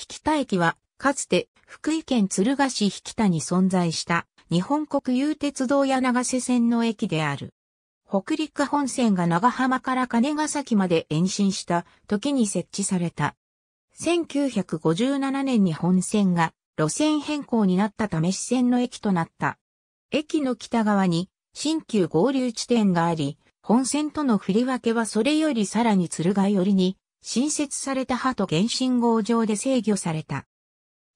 引田駅は、かつて福井県鶴ヶ市引田に存在した日本国有鉄道や長瀬線の駅である。北陸本線が長浜から金ヶ崎まで延伸した時に設置された。1957年に本線が路線変更になったため支線の駅となった。駅の北側に新旧合流地点があり、本線との振り分けはそれよりさらに鶴ヶ寄りに新設された鳩原信号上で制御された。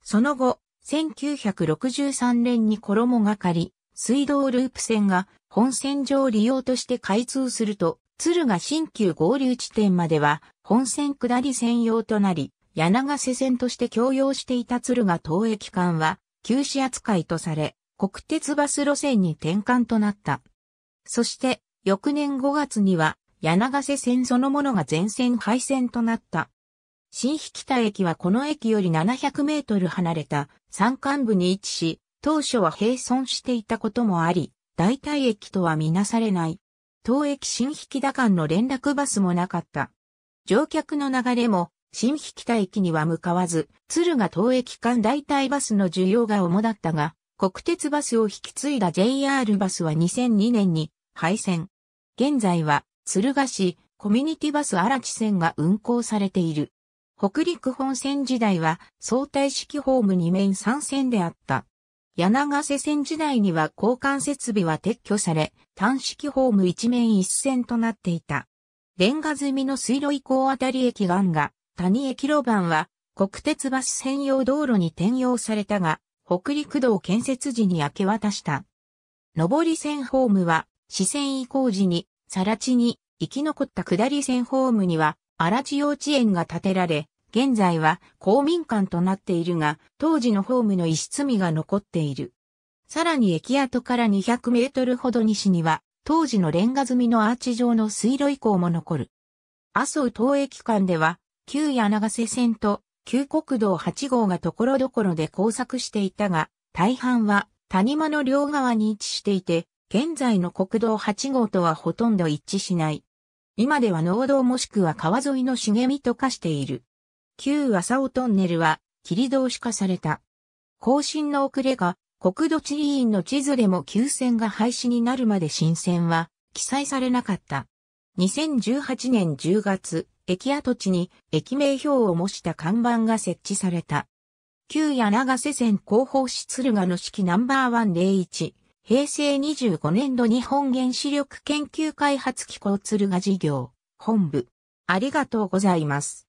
その後、1963年に衣がかり、水道ループ線が本線上利用として開通すると、鶴が新旧合流地点までは本線下り専用となり、柳瀬線として共用していた鶴が東駅間は休止扱いとされ、国鉄バス路線に転換となった。そして、翌年5月には柳瀬線そのものが全線廃線となった。新引田駅はこの駅より700メートル離れた山間部に位置し、当初は並存していたこともあり、代替駅とはみなされない。当駅新引田間の連絡バスもなかった。乗客の流れも新引田駅には向かわず、鶴ヶ東駅間代替バスの需要が主だったが、国鉄バスを引き継いだ JR バスは2002年に廃線。現在は鶴ヶ市コミュニティバス荒地線が運行されている。北陸本線時代は相対式ホーム2面3線であった。柳瀬線時代には交換設備は撤去され、単式ホーム1面1線となっていた。レンガ積みの水路移行あたり駅岸が、谷駅路盤は国鉄バス専用道路に転用されたが、北陸道建設時に明け渡した。上り線ホームは、支線移行時に更地に生き残った下り線ホームには荒地幼稚園が建てられ、現在は公民館となっているが、当時のホームの一室みが残っている。さらに駅跡から200メートルほど西には、当時のレンガ積みのアーチ状の水路遺構も残る。麻生東駅間では、旧柳瀬線と旧国道8号が所々で交錯していたが、大半は谷間の両側に位置していて、現在の国道8号とはほとんど一致しない。今では農道もしくは川沿いの茂みと化している。旧浅尾トンネルは、切通し化された。更新の遅れが、国土地理院の地図でも急線が廃止になるまで新線は、記載されなかった。2018年10月、駅跡地に駅名表を模した看板が設置された。旧柳瀬線広報室鶴賀の式ナンバーワン0 1平成25年度日本原子力研究開発機構鶴賀事業、本部。ありがとうございます。